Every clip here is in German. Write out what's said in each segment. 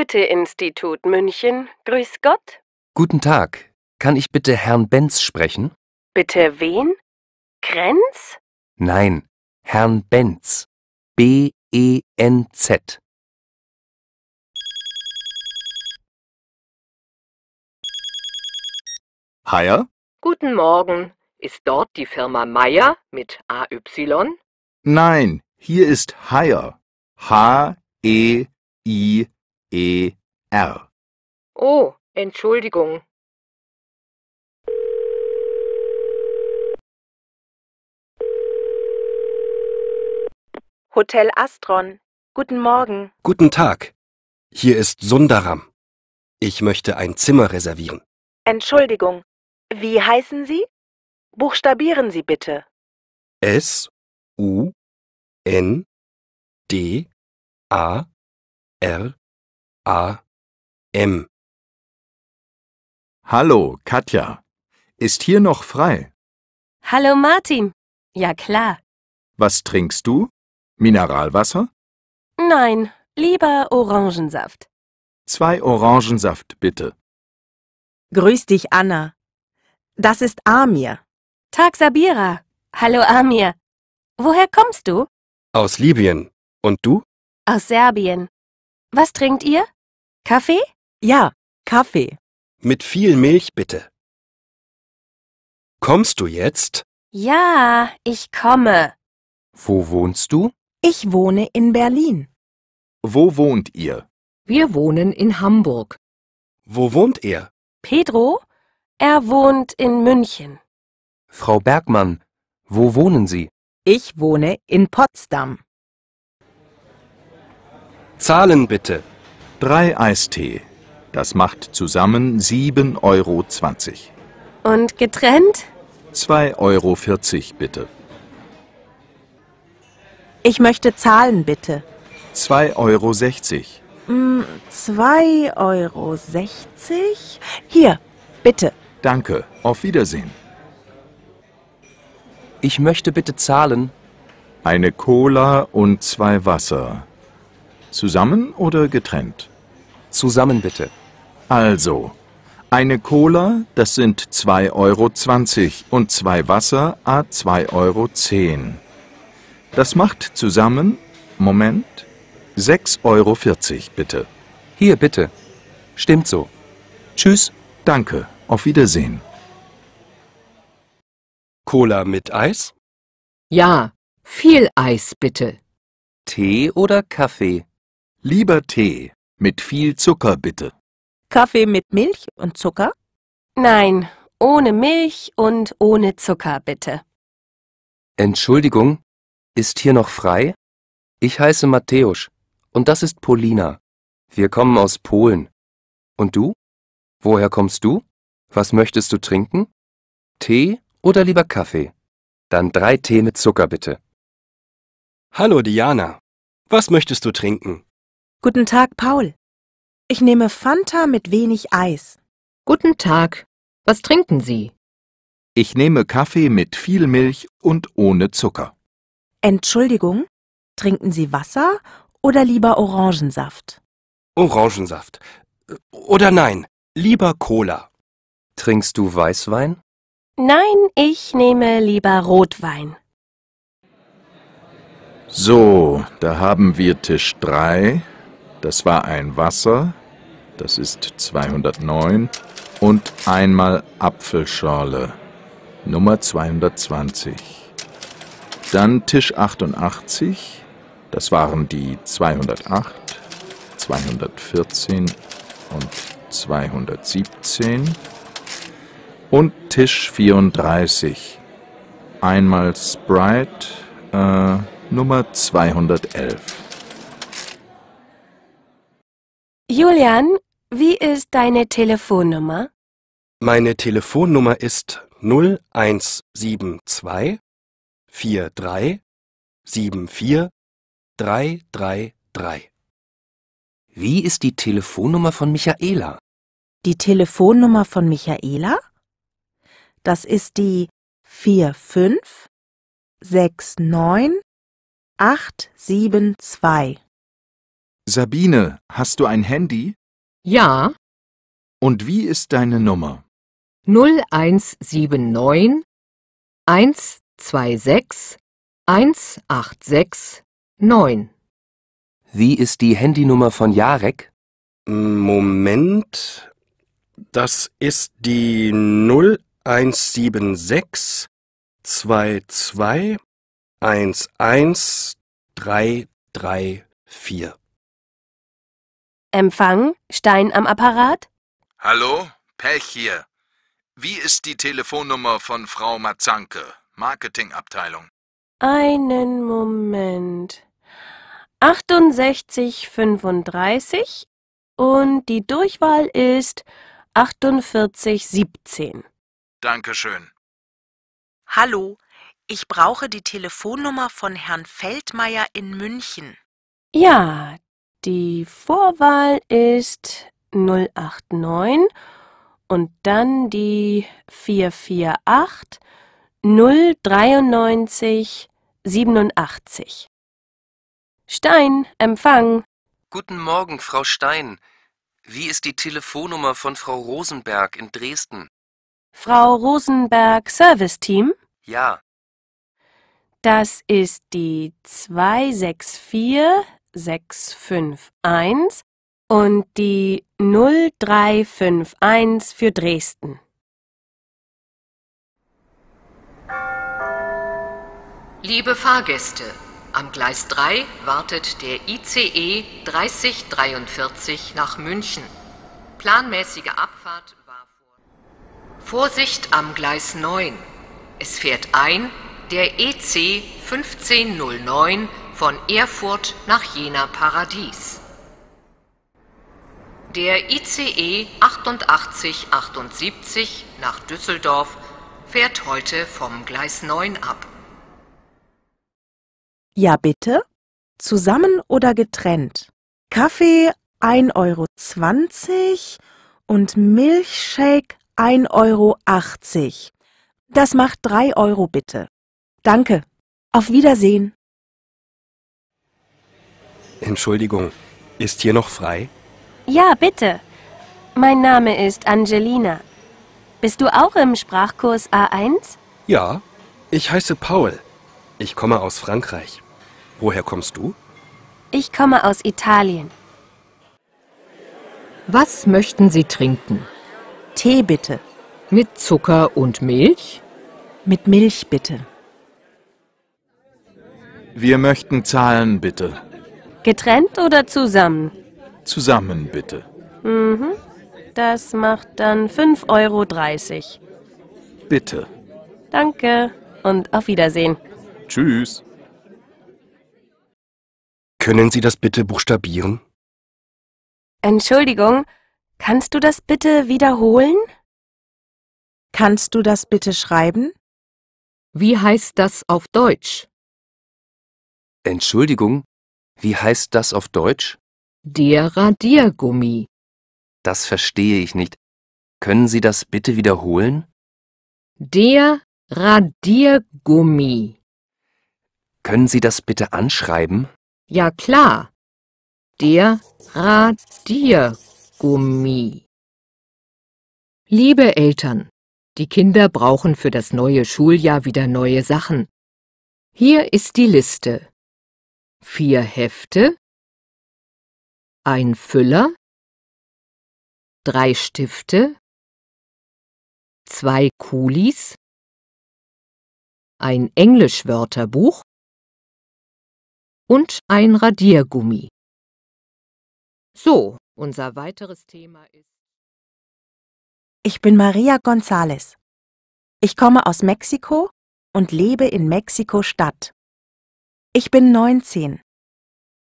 Goethe-Institut München. Grüß Gott. Guten Tag. Kann ich bitte Herrn Benz sprechen? Bitte wen? Krenz? Nein, Herrn Benz. B-E-N-Z. Heier? Guten Morgen. Ist dort die Firma Meier mit A-Y? Nein, hier ist Heier. H-E-I-R. E R. Oh, Entschuldigung. Hotel Astron. Guten Morgen. Guten Tag. Hier ist Sundaram. Ich möchte ein Zimmer reservieren. Entschuldigung. Wie heißen Sie? Buchstabieren Sie bitte. S U N D A R A. M. Hallo, Katja. Ist hier noch frei? Hallo, Martin. Ja, klar. Was trinkst du? Mineralwasser? Nein, lieber Orangensaft. Zwei Orangensaft, bitte. Grüß dich, Anna. Das ist Amir. Tag, Sabira. Hallo, Amir. Woher kommst du? Aus Libyen. Und du? Aus Serbien. Was trinkt ihr? Kaffee? Ja, Kaffee. Mit viel Milch bitte. Kommst du jetzt? Ja, ich komme. Wo wohnst du? Ich wohne in Berlin. Wo wohnt ihr? Wir wohnen in Hamburg. Wo wohnt er? Pedro, er wohnt in München. Frau Bergmann, wo wohnen Sie? Ich wohne in Potsdam. Zahlen bitte. Drei Eistee. Das macht zusammen 7,20 Euro. Und getrennt? 2,40 Euro bitte. Ich möchte zahlen bitte. 2,60 Euro. 2,60 mm, Euro. Hier, bitte. Danke, auf Wiedersehen. Ich möchte bitte zahlen. Eine Cola und zwei Wasser. Zusammen oder getrennt? Zusammen bitte. Also, eine Cola, das sind 2,20 Euro und zwei Wasser, a 2,10 Euro. Das macht zusammen, Moment, 6,40 Euro bitte. Hier bitte. Stimmt so. Tschüss. Danke. Auf Wiedersehen. Cola mit Eis? Ja, viel Eis bitte. Tee oder Kaffee? Lieber Tee mit viel Zucker bitte. Kaffee mit Milch und Zucker? Nein, ohne Milch und ohne Zucker bitte. Entschuldigung, ist hier noch frei? Ich heiße Mateusz und das ist Polina. Wir kommen aus Polen. Und du? Woher kommst du? Was möchtest du trinken? Tee oder lieber Kaffee? Dann drei Tee mit Zucker bitte. Hallo Diana, was möchtest du trinken? Guten Tag, Paul. Ich nehme Fanta mit wenig Eis. Guten Tag. Was trinken Sie? Ich nehme Kaffee mit viel Milch und ohne Zucker. Entschuldigung, trinken Sie Wasser oder lieber Orangensaft? Orangensaft. Oder nein, lieber Cola. Trinkst du Weißwein? Nein, ich nehme lieber Rotwein. So, da haben wir Tisch 3, das war ein Wasser, das ist 209, und einmal Apfelschorle, Nummer 220. Dann Tisch 88, das waren die 208, 214 und 217. Und Tisch 34, einmal Sprite, äh, Nummer 211. Julian, wie ist deine Telefonnummer? Meine Telefonnummer ist 0172 43 74 333. Wie ist die Telefonnummer von Michaela? Die Telefonnummer von Michaela? Das ist die 45 69 872. Sabine, hast du ein Handy? Ja. Und wie ist deine Nummer? 0179 126 1869 Wie ist die Handynummer von Jarek? Moment. Das ist die 0176 22 11334. Empfang, Stein am Apparat? Hallo, Pech hier. Wie ist die Telefonnummer von Frau Matzanke, Marketingabteilung? Einen Moment. 6835 und die Durchwahl ist 4817. Dankeschön. Hallo, ich brauche die Telefonnummer von Herrn Feldmeier in München. Ja, die Vorwahl ist 089 und dann die 448 093 87. Stein, Empfang. Guten Morgen, Frau Stein. Wie ist die Telefonnummer von Frau Rosenberg in Dresden? Frau Rosenberg Service Team? Ja. Das ist die 264 651 und die 0351 für Dresden. Liebe Fahrgäste, am Gleis 3 wartet der ICE 3043 nach München. Planmäßige Abfahrt war vor. Vorsicht am Gleis 9. Es fährt ein der EC 1509 von Erfurt nach Jena Paradies. Der ICE 8878 nach Düsseldorf fährt heute vom Gleis 9 ab. Ja bitte? Zusammen oder getrennt? Kaffee 1,20 Euro und Milchshake 1,80 Euro. Das macht 3 Euro bitte. Danke. Auf Wiedersehen. Entschuldigung, ist hier noch frei? Ja, bitte. Mein Name ist Angelina. Bist du auch im Sprachkurs A1? Ja, ich heiße Paul. Ich komme aus Frankreich. Woher kommst du? Ich komme aus Italien. Was möchten Sie trinken? Tee bitte. Mit Zucker und Milch? Mit Milch bitte. Wir möchten zahlen bitte. Getrennt oder zusammen? Zusammen bitte. Mhm. Das macht dann 5,30 Euro. Bitte. Danke und auf Wiedersehen. Tschüss. Können Sie das bitte buchstabieren? Entschuldigung, kannst du das bitte wiederholen? Kannst du das bitte schreiben? Wie heißt das auf Deutsch? Entschuldigung, wie heißt das auf Deutsch? Der Radiergummi. Das verstehe ich nicht. Können Sie das bitte wiederholen? Der Radiergummi. Können Sie das bitte anschreiben? Ja klar. Der Radiergummi. Liebe Eltern, die Kinder brauchen für das neue Schuljahr wieder neue Sachen. Hier ist die Liste vier Hefte, ein Füller, drei Stifte, zwei Kulis, ein Englischwörterbuch und ein Radiergummi. So, unser weiteres Thema ist. Ich bin Maria González. Ich komme aus Mexiko und lebe in Mexiko-Stadt. Ich bin 19.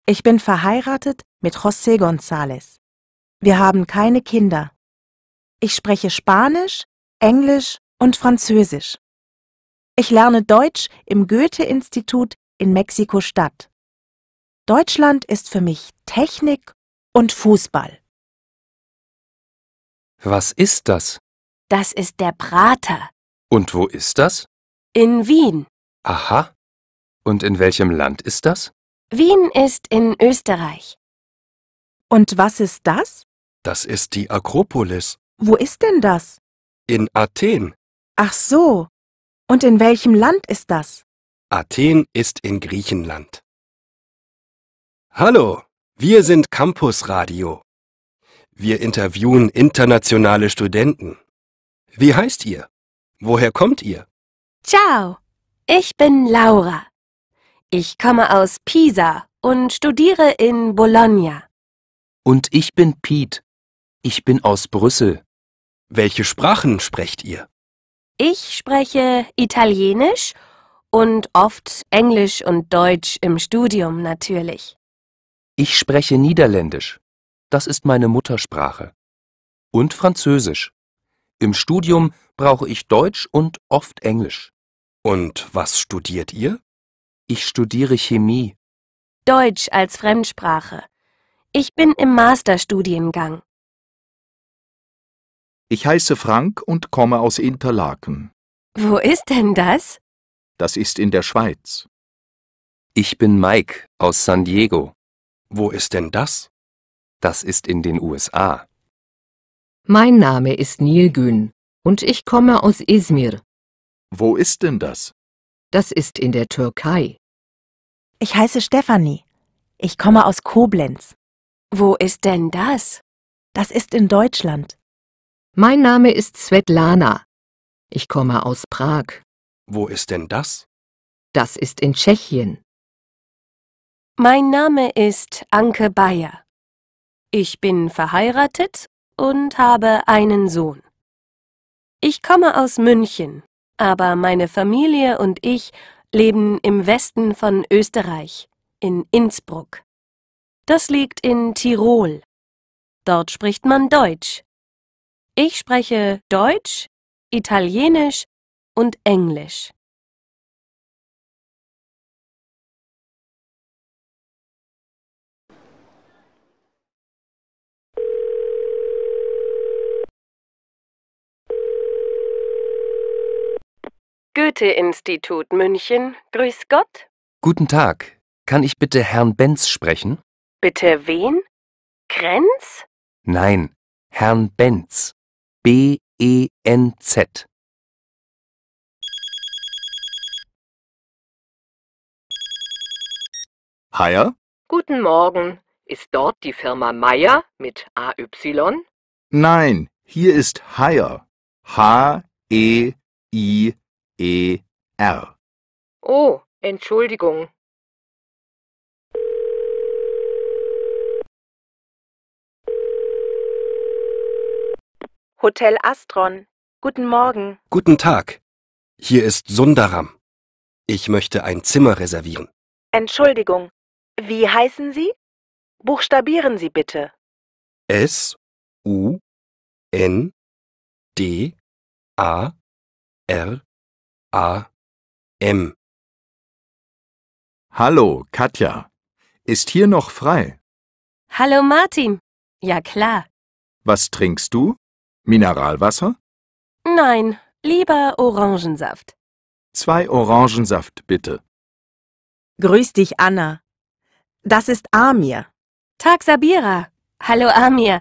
Ich bin verheiratet mit José González. Wir haben keine Kinder. Ich spreche Spanisch, Englisch und Französisch. Ich lerne Deutsch im Goethe-Institut in Mexiko-Stadt. Deutschland ist für mich Technik und Fußball. Was ist das? Das ist der Prater. Und wo ist das? In Wien. Aha. Und in welchem Land ist das? Wien ist in Österreich. Und was ist das? Das ist die Akropolis. Wo ist denn das? In Athen. Ach so. Und in welchem Land ist das? Athen ist in Griechenland. Hallo, wir sind Campus Radio. Wir interviewen internationale Studenten. Wie heißt ihr? Woher kommt ihr? Ciao, ich bin Laura. Ich komme aus Pisa und studiere in Bologna. Und ich bin Piet. Ich bin aus Brüssel. Welche Sprachen sprecht ihr? Ich spreche Italienisch und oft Englisch und Deutsch im Studium natürlich. Ich spreche Niederländisch. Das ist meine Muttersprache. Und Französisch. Im Studium brauche ich Deutsch und oft Englisch. Und was studiert ihr? Ich studiere Chemie. Deutsch als Fremdsprache. Ich bin im Masterstudiengang. Ich heiße Frank und komme aus Interlaken. Wo ist denn das? Das ist in der Schweiz. Ich bin Mike aus San Diego. Wo ist denn das? Das ist in den USA. Mein Name ist Gün und ich komme aus Izmir. Wo ist denn das? Das ist in der Türkei. Ich heiße Stefanie. Ich komme aus Koblenz. Wo ist denn das? Das ist in Deutschland. Mein Name ist Svetlana. Ich komme aus Prag. Wo ist denn das? Das ist in Tschechien. Mein Name ist Anke Bayer. Ich bin verheiratet und habe einen Sohn. Ich komme aus München aber meine Familie und ich leben im Westen von Österreich, in Innsbruck. Das liegt in Tirol. Dort spricht man Deutsch. Ich spreche Deutsch, Italienisch und Englisch. Goethe-Institut München, grüß Gott. Guten Tag. Kann ich bitte Herrn Benz sprechen? Bitte wen? Krenz? Nein, Herrn Benz. B-E-N-Z. Heier? Guten Morgen. Ist dort die Firma Meier mit A-Y? Nein, hier ist Heier. H-E-I-R. E R. Oh, Entschuldigung. Hotel Astron. Guten Morgen. Guten Tag. Hier ist Sundaram. Ich möchte ein Zimmer reservieren. Entschuldigung. Wie heißen Sie? Buchstabieren Sie bitte. S U N D A R A. M. Hallo, Katja. Ist hier noch frei? Hallo, Martin. Ja, klar. Was trinkst du? Mineralwasser? Nein, lieber Orangensaft. Zwei Orangensaft, bitte. Grüß dich, Anna. Das ist Amir. Tag, Sabira. Hallo, Amir.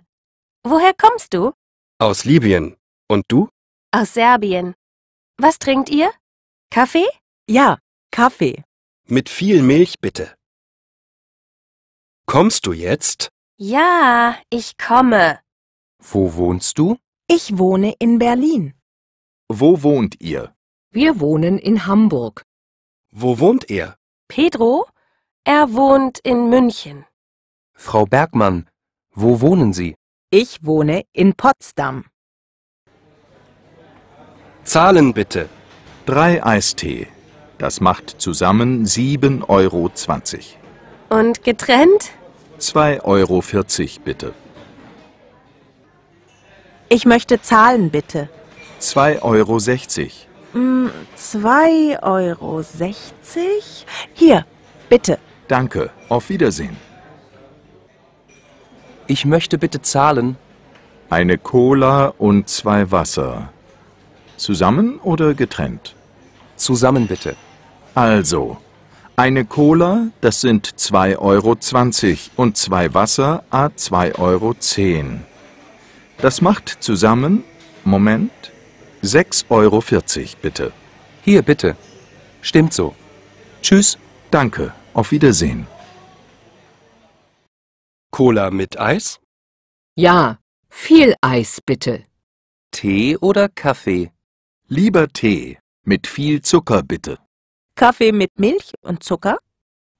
Woher kommst du? Aus Libyen. Und du? Aus Serbien. Was trinkt ihr? Kaffee? Ja, Kaffee. Mit viel Milch bitte. Kommst du jetzt? Ja, ich komme. Wo wohnst du? Ich wohne in Berlin. Wo wohnt ihr? Wir wohnen in Hamburg. Wo wohnt er? Pedro? Er wohnt in München. Frau Bergmann, wo wohnen Sie? Ich wohne in Potsdam. Zahlen bitte. Drei Eistee. Das macht zusammen 7,20 Euro. Und getrennt? 2,40 Euro bitte. Ich möchte zahlen, bitte. 2,60 Euro. 2,60 mm, Euro. Hier, bitte. Danke. Auf Wiedersehen. Ich möchte bitte zahlen. Eine Cola und zwei Wasser. Zusammen oder getrennt? Zusammen bitte. Also, eine Cola, das sind 2,20 Euro und zwei Wasser, a 2,10 Euro. Das macht zusammen, Moment, 6,40 Euro bitte. Hier bitte. Stimmt so. Tschüss. Danke. Auf Wiedersehen. Cola mit Eis? Ja, viel Eis bitte. Tee oder Kaffee? Lieber Tee. Mit viel Zucker bitte. Kaffee mit Milch und Zucker?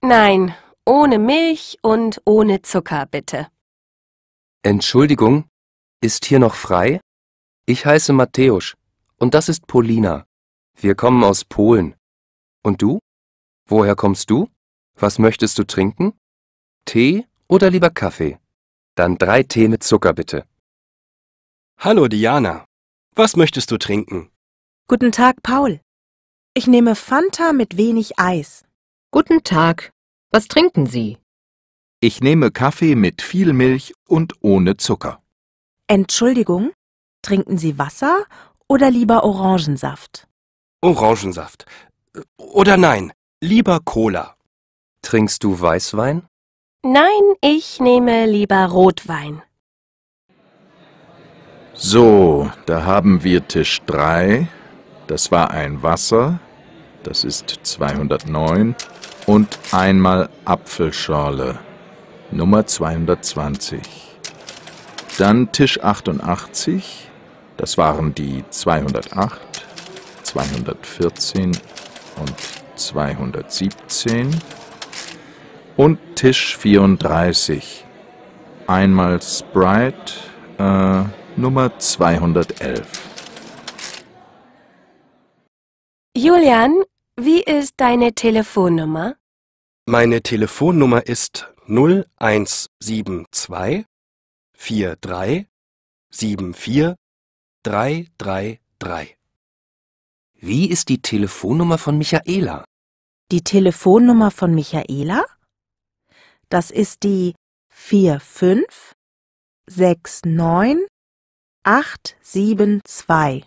Nein, ohne Milch und ohne Zucker bitte. Entschuldigung, ist hier noch frei? Ich heiße Mateusz und das ist Polina. Wir kommen aus Polen. Und du? Woher kommst du? Was möchtest du trinken? Tee oder lieber Kaffee? Dann drei Tee mit Zucker bitte. Hallo Diana, was möchtest du trinken? Guten Tag, Paul. Ich nehme Fanta mit wenig Eis. Guten Tag. Was trinken Sie? Ich nehme Kaffee mit viel Milch und ohne Zucker. Entschuldigung, trinken Sie Wasser oder lieber Orangensaft? Orangensaft. Oder nein, lieber Cola. Trinkst du Weißwein? Nein, ich nehme lieber Rotwein. So, da haben wir Tisch 3, das war ein Wasser, das ist 209, und einmal Apfelschorle, Nummer 220. Dann Tisch 88, das waren die 208, 214 und 217. Und Tisch 34, einmal Sprite, äh, Nummer 211. Julian, wie ist deine Telefonnummer? Meine Telefonnummer ist 0172 43 74 333. Wie ist die Telefonnummer von Michaela? Die Telefonnummer von Michaela? Das ist die 45 69 872.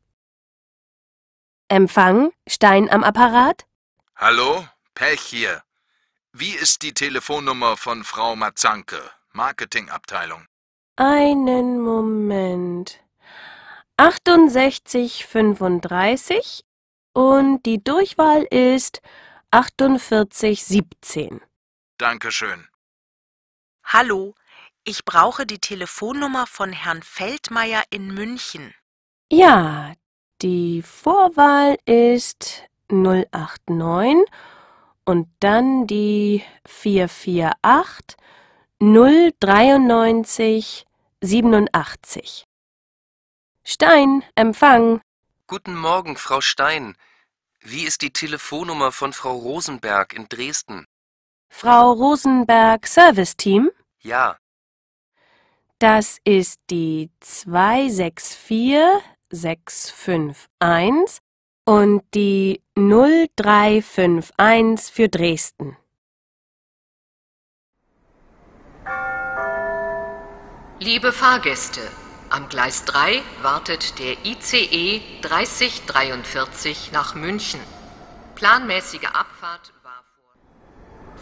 Empfang, Stein am Apparat? Hallo, Pech hier. Wie ist die Telefonnummer von Frau Mazanke, Marketingabteilung? Einen Moment. 6835 und die Durchwahl ist 4817. Dankeschön. Hallo, ich brauche die Telefonnummer von Herrn Feldmeier in München. Ja, die Vorwahl ist 089 und dann die 448 093 87. Stein, Empfang. Guten Morgen, Frau Stein. Wie ist die Telefonnummer von Frau Rosenberg in Dresden? Frau Rosenberg Service Team? Ja. Das ist die 264 651 und die 0351 für Dresden. Liebe Fahrgäste, am Gleis 3 wartet der ICE 3043 nach München. Planmäßige Abfahrt war vor.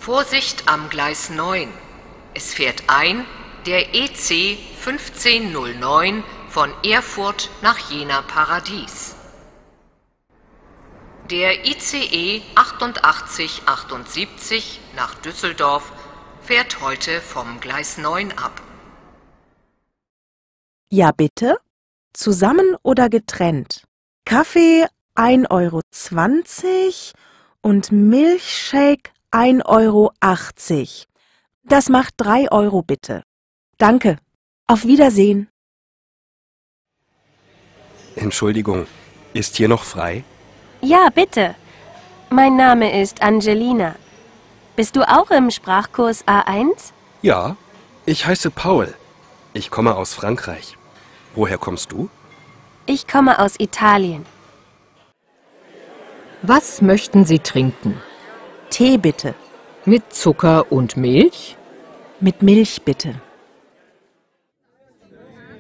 Vorsicht am Gleis 9. Es fährt ein der EC 1509 von Erfurt nach Jena Paradies. Der ICE 8878 nach Düsseldorf fährt heute vom Gleis 9 ab. Ja bitte? Zusammen oder getrennt? Kaffee 1,20 Euro und Milchshake 1,80 Euro. Das macht 3 Euro bitte. Danke. Auf Wiedersehen. Entschuldigung, ist hier noch frei? Ja, bitte. Mein Name ist Angelina. Bist du auch im Sprachkurs A1? Ja, ich heiße Paul. Ich komme aus Frankreich. Woher kommst du? Ich komme aus Italien. Was möchten Sie trinken? Tee bitte. Mit Zucker und Milch? Mit Milch bitte.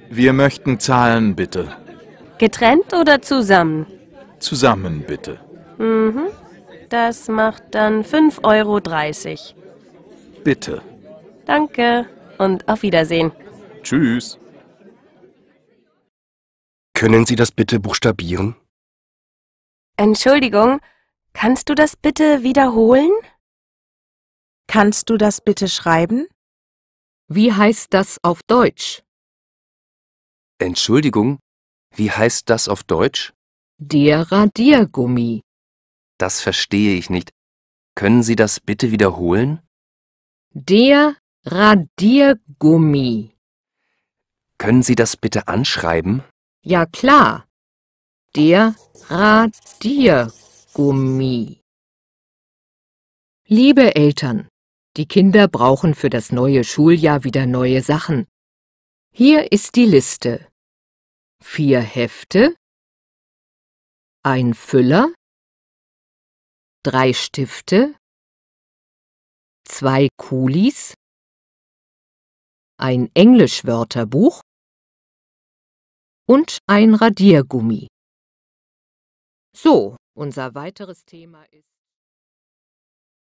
Wir möchten zahlen bitte. Getrennt oder zusammen? Zusammen bitte. Mhm. Das macht dann 5,30 Euro. Bitte. Danke und auf Wiedersehen. Tschüss. Können Sie das bitte buchstabieren? Entschuldigung, kannst du das bitte wiederholen? Kannst du das bitte schreiben? Wie heißt das auf Deutsch? Entschuldigung, wie heißt das auf Deutsch? Der Radiergummi. Das verstehe ich nicht. Können Sie das bitte wiederholen? Der Radiergummi. Können Sie das bitte anschreiben? Ja klar. Der Radiergummi. Liebe Eltern, die Kinder brauchen für das neue Schuljahr wieder neue Sachen. Hier ist die Liste vier Hefte, ein Füller, drei Stifte, zwei Kulis, ein Englischwörterbuch und ein Radiergummi. So, unser weiteres Thema ist.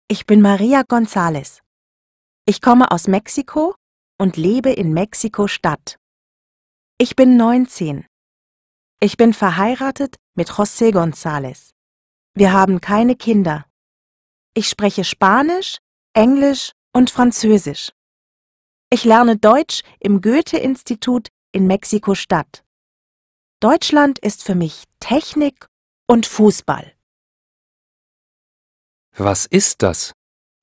Ich bin Maria González. Ich komme aus Mexiko und lebe in Mexiko-Stadt. Ich bin 19. Ich bin verheiratet mit José González. Wir haben keine Kinder. Ich spreche Spanisch, Englisch und Französisch. Ich lerne Deutsch im Goethe-Institut in Mexiko-Stadt. Deutschland ist für mich Technik und Fußball. Was ist das?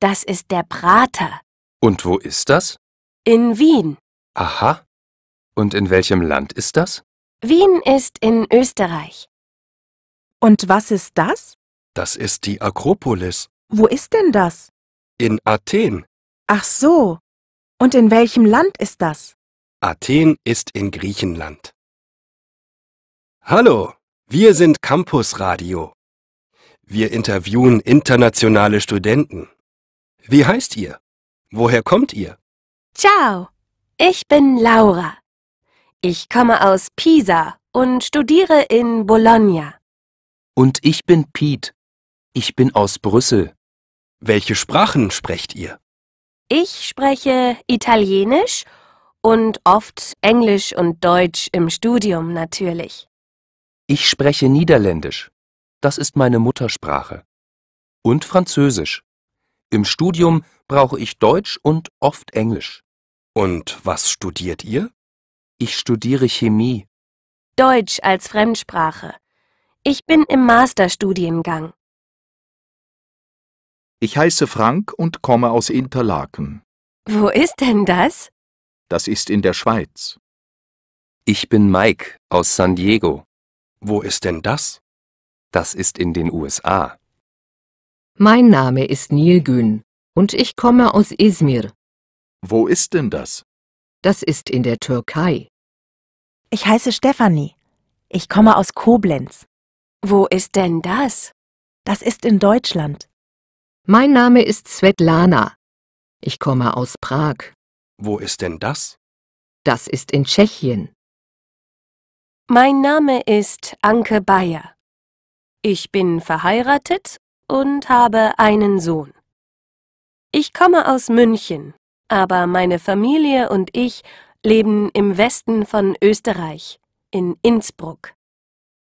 Das ist der Prater. Und wo ist das? In Wien. Aha. Und in welchem Land ist das? Wien ist in Österreich. Und was ist das? Das ist die Akropolis. Wo ist denn das? In Athen. Ach so. Und in welchem Land ist das? Athen ist in Griechenland. Hallo, wir sind Campus Radio. Wir interviewen internationale Studenten. Wie heißt ihr? Woher kommt ihr? Ciao, ich bin Laura. Ich komme aus Pisa und studiere in Bologna. Und ich bin Piet. Ich bin aus Brüssel. Welche Sprachen sprecht ihr? Ich spreche Italienisch und oft Englisch und Deutsch im Studium natürlich. Ich spreche Niederländisch. Das ist meine Muttersprache. Und Französisch. Im Studium brauche ich Deutsch und oft Englisch. Und was studiert ihr? Ich studiere Chemie. Deutsch als Fremdsprache. Ich bin im Masterstudiengang. Ich heiße Frank und komme aus Interlaken. Wo ist denn das? Das ist in der Schweiz. Ich bin Mike aus San Diego. Wo ist denn das? Das ist in den USA. Mein Name ist Nilgün und ich komme aus Izmir. Wo ist denn das? Das ist in der Türkei. Ich heiße Stefanie. Ich komme aus Koblenz. Wo ist denn das? Das ist in Deutschland. Mein Name ist Svetlana. Ich komme aus Prag. Wo ist denn das? Das ist in Tschechien. Mein Name ist Anke Bayer. Ich bin verheiratet und habe einen Sohn. Ich komme aus München, aber meine Familie und ich leben im Westen von Österreich, in Innsbruck.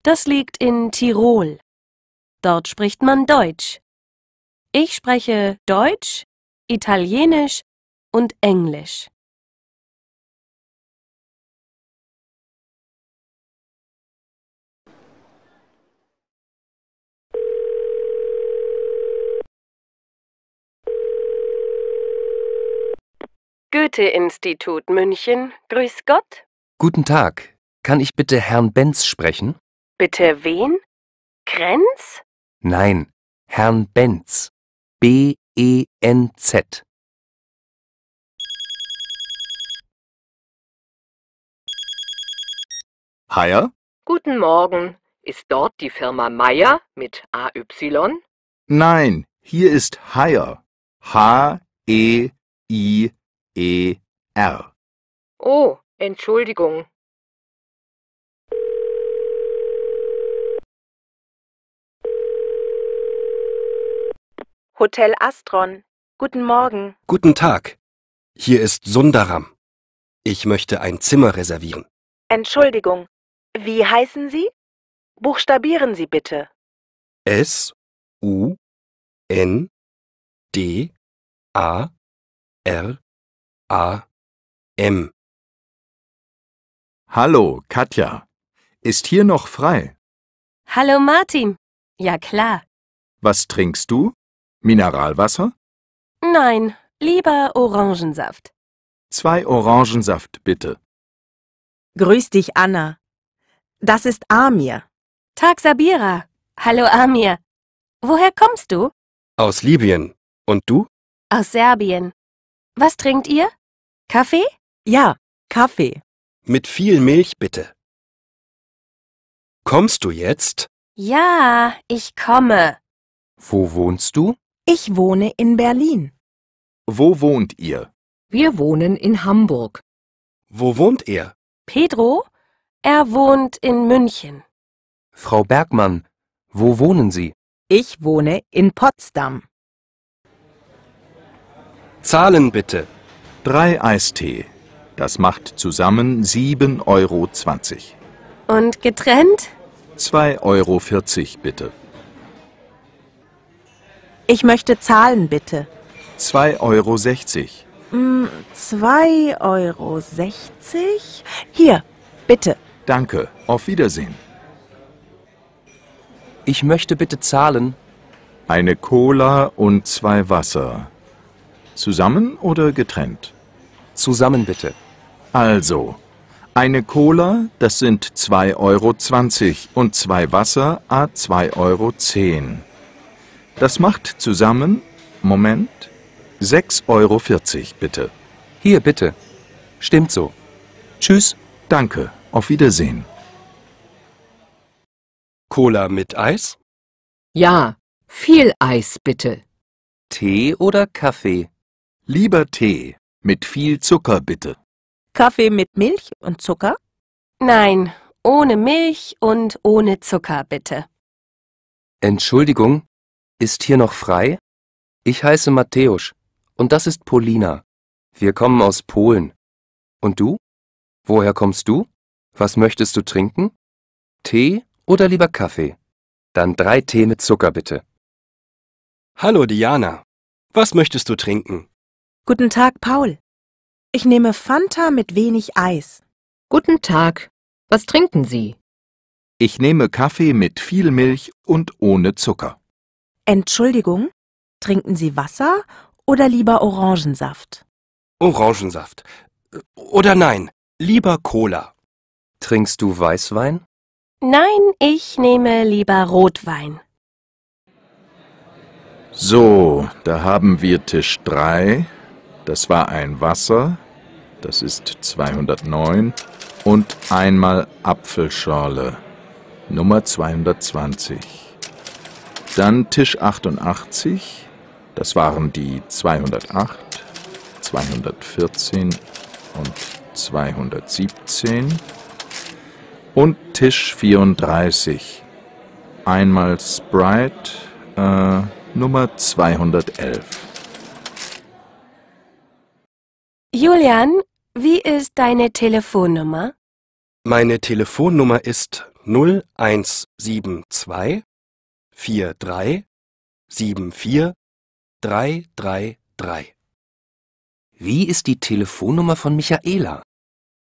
Das liegt in Tirol. Dort spricht man Deutsch. Ich spreche Deutsch, Italienisch und Englisch. Goethe-Institut München, grüß Gott. Guten Tag. Kann ich bitte Herrn Benz sprechen? Bitte wen? Krenz? Nein, Herrn Benz. B-E-N-Z. Heier? Guten Morgen. Ist dort die Firma Meier mit A-Y? Nein, hier ist Heier. H-E-I-R. E R. Oh, Entschuldigung. Hotel Astron. Guten Morgen. Guten Tag. Hier ist Sundaram. Ich möchte ein Zimmer reservieren. Entschuldigung. Wie heißen Sie? Buchstabieren Sie bitte. S U N D A R A. M. Hallo, Katja. Ist hier noch frei? Hallo, Martin. Ja, klar. Was trinkst du? Mineralwasser? Nein, lieber Orangensaft. Zwei Orangensaft, bitte. Grüß dich, Anna. Das ist Amir. Tag, Sabira. Hallo, Amir. Woher kommst du? Aus Libyen. Und du? Aus Serbien. Was trinkt ihr? Kaffee? Ja, Kaffee. Mit viel Milch bitte. Kommst du jetzt? Ja, ich komme. Wo wohnst du? Ich wohne in Berlin. Wo wohnt ihr? Wir wohnen in Hamburg. Wo wohnt er? Pedro? Er wohnt in München. Frau Bergmann, wo wohnen Sie? Ich wohne in Potsdam. Zahlen bitte. Drei Eistee. Das macht zusammen 7,20 Euro. Und getrennt? 2,40 Euro bitte. Ich möchte Zahlen bitte. 2,60 Euro. 2,60 mm, Euro. Hier, bitte. Danke, auf Wiedersehen. Ich möchte bitte zahlen. Eine Cola und zwei Wasser. Zusammen oder getrennt? Zusammen bitte. Also, eine Cola, das sind 2,20 Euro und zwei Wasser, a 2,10 Euro. Das macht zusammen, Moment, 6,40 Euro bitte. Hier bitte. Stimmt so. Tschüss. Danke, auf Wiedersehen. Cola mit Eis? Ja, viel Eis bitte. Tee oder Kaffee? Lieber Tee mit viel Zucker bitte. Kaffee mit Milch und Zucker? Nein, ohne Milch und ohne Zucker bitte. Entschuldigung, ist hier noch frei? Ich heiße Mateusz und das ist Polina. Wir kommen aus Polen. Und du? Woher kommst du? Was möchtest du trinken? Tee oder lieber Kaffee? Dann drei Tee mit Zucker bitte. Hallo Diana, was möchtest du trinken? Guten Tag, Paul. Ich nehme Fanta mit wenig Eis. Guten Tag. Was trinken Sie? Ich nehme Kaffee mit viel Milch und ohne Zucker. Entschuldigung, trinken Sie Wasser oder lieber Orangensaft? Orangensaft. Oder nein, lieber Cola. Trinkst du Weißwein? Nein, ich nehme lieber Rotwein. So, da haben wir Tisch 3, das war ein Wasser, das ist 209, und einmal Apfelschorle, Nummer 220. Dann Tisch 88, das waren die 208, 214 und 217. Und Tisch 34, einmal Sprite, äh, Nummer 211. Julian, wie ist deine Telefonnummer? Meine Telefonnummer ist 0172 43 74 333. Wie ist die Telefonnummer von Michaela?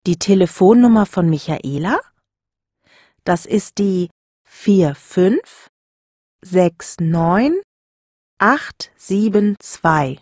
Die Telefonnummer von Michaela? Das ist die 45 69 872.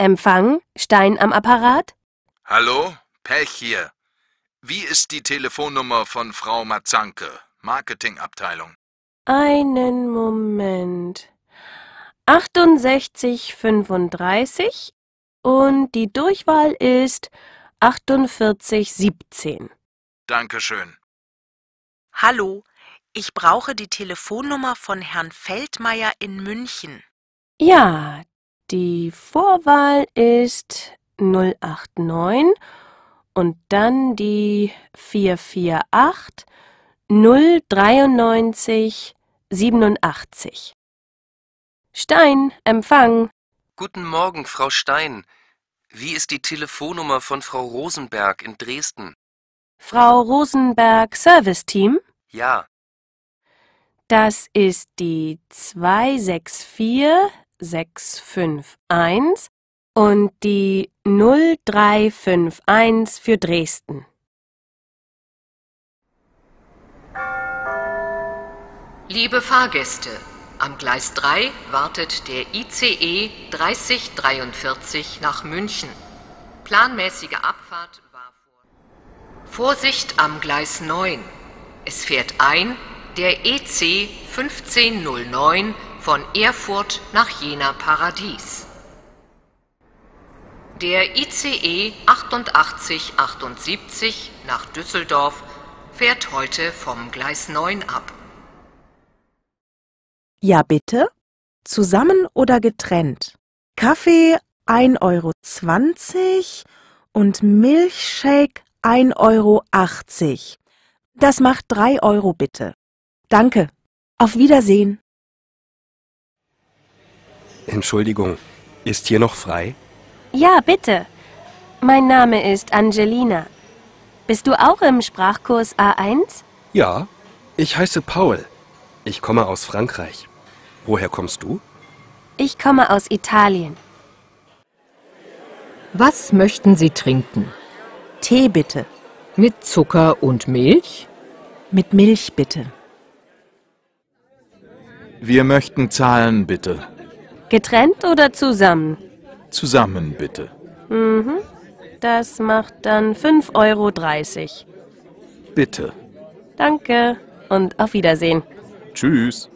Empfang, Stein am Apparat? Hallo, Pech hier. Wie ist die Telefonnummer von Frau Mazanke, Marketingabteilung? Einen Moment. 6835 und die Durchwahl ist 4817. Dankeschön. Hallo, ich brauche die Telefonnummer von Herrn Feldmeier in München. Ja, die Vorwahl ist 089 und dann die 448 093 87. Stein, Empfang. Guten Morgen, Frau Stein. Wie ist die Telefonnummer von Frau Rosenberg in Dresden? Frau Rosenberg Service Team? Ja. Das ist die 264 651 und die 0351 für Dresden. Liebe Fahrgäste, am Gleis 3 wartet der ICE 3043 nach München. Planmäßige Abfahrt war vor. Vorsicht am Gleis 9. Es fährt ein der EC 1509 von Erfurt nach Jena Paradies. Der ICE 8878 nach Düsseldorf fährt heute vom Gleis 9 ab. Ja bitte? Zusammen oder getrennt? Kaffee 1,20 Euro und Milchshake 1,80 Euro. Das macht 3 Euro bitte. Danke. Auf Wiedersehen. Entschuldigung, ist hier noch frei? Ja, bitte. Mein Name ist Angelina. Bist du auch im Sprachkurs A1? Ja, ich heiße Paul. Ich komme aus Frankreich. Woher kommst du? Ich komme aus Italien. Was möchten Sie trinken? Tee bitte. Mit Zucker und Milch? Mit Milch bitte. Wir möchten zahlen bitte. Getrennt oder zusammen? Zusammen bitte. Mhm. Das macht dann 5,30 Euro. Bitte. Danke und auf Wiedersehen. Tschüss.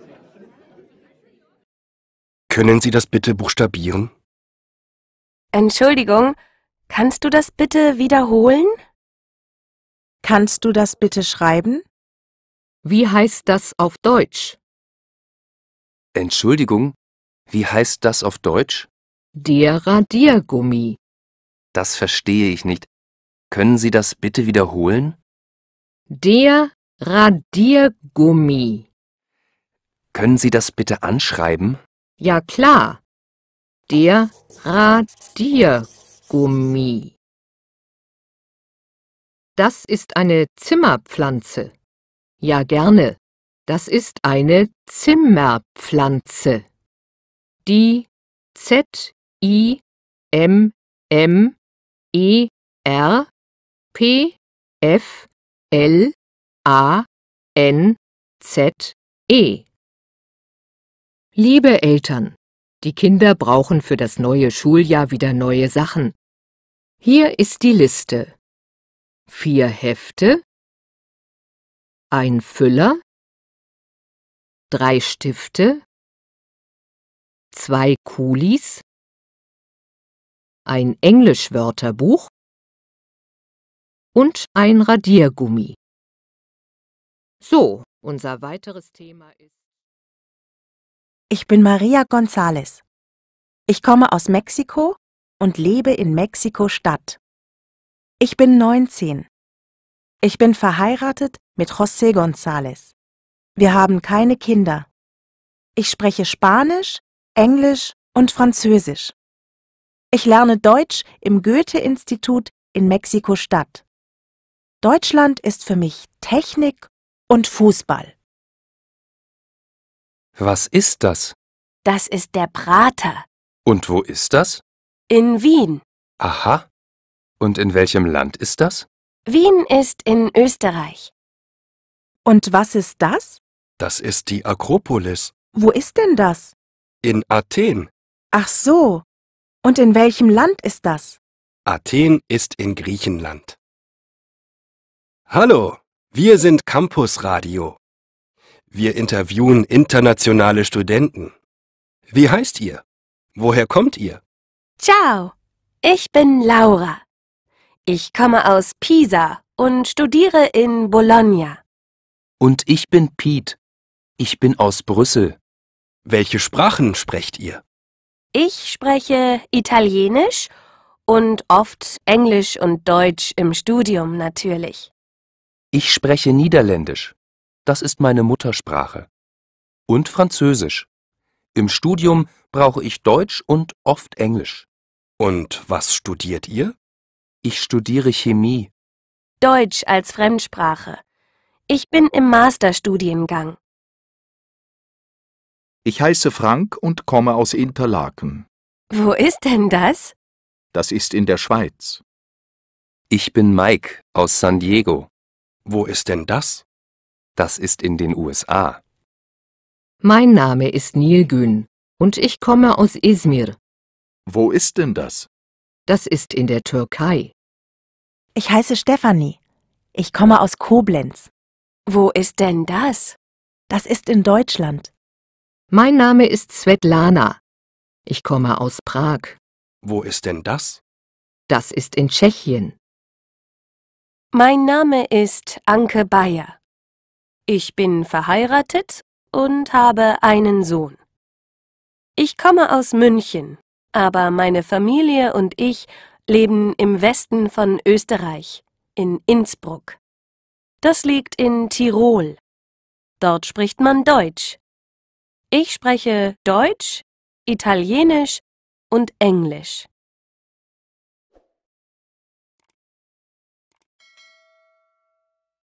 Können Sie das bitte buchstabieren? Entschuldigung, kannst du das bitte wiederholen? Kannst du das bitte schreiben? Wie heißt das auf Deutsch? Entschuldigung, wie heißt das auf Deutsch? Der Radiergummi. Das verstehe ich nicht. Können Sie das bitte wiederholen? Der Radiergummi. Können Sie das bitte anschreiben? Ja klar. Der Radiergummi. Das ist eine Zimmerpflanze. Ja gerne. Das ist eine Zimmerpflanze die Z-I-M-M-E-R P-F-L-A-N-Z-E. Liebe Eltern, die Kinder brauchen für das neue Schuljahr wieder neue Sachen. Hier ist die Liste. Vier Hefte, ein Füller, drei Stifte, zwei Kulis, ein Englischwörterbuch und ein Radiergummi. So, unser weiteres Thema ist. Ich bin Maria González. Ich komme aus Mexiko und lebe in Mexiko-Stadt. Ich bin 19. Ich bin verheiratet mit José González. Wir haben keine Kinder. Ich spreche Spanisch, Englisch und Französisch. Ich lerne Deutsch im Goethe-Institut in Mexiko-Stadt. Deutschland ist für mich Technik und Fußball. Was ist das? Das ist der Prater. Und wo ist das? In Wien. Aha. Und in welchem Land ist das? Wien ist in Österreich. Und was ist das? Das ist die Akropolis. Wo ist denn das? In Athen. Ach so. Und in welchem Land ist das? Athen ist in Griechenland. Hallo, wir sind Campus Radio. Wir interviewen internationale Studenten. Wie heißt ihr? Woher kommt ihr? Ciao, ich bin Laura. Ich komme aus Pisa und studiere in Bologna. Und ich bin Pete. Ich bin aus Brüssel. Welche Sprachen sprecht ihr? Ich spreche Italienisch und oft Englisch und Deutsch im Studium natürlich. Ich spreche Niederländisch. Das ist meine Muttersprache. Und Französisch. Im Studium brauche ich Deutsch und oft Englisch. Und was studiert ihr? Ich studiere Chemie. Deutsch als Fremdsprache. Ich bin im Masterstudiengang. Ich heiße Frank und komme aus Interlaken. Wo ist denn das? Das ist in der Schweiz. Ich bin Mike aus San Diego. Wo ist denn das? Das ist in den USA. Mein Name ist Nilgün und ich komme aus Izmir. Wo ist denn das? Das ist in der Türkei. Ich heiße Stefanie. Ich komme aus Koblenz. Wo ist denn das? Das ist in Deutschland. Mein Name ist Svetlana. Ich komme aus Prag. Wo ist denn das? Das ist in Tschechien. Mein Name ist Anke Bayer. Ich bin verheiratet und habe einen Sohn. Ich komme aus München, aber meine Familie und ich leben im Westen von Österreich, in Innsbruck. Das liegt in Tirol. Dort spricht man Deutsch, ich spreche Deutsch, Italienisch und Englisch.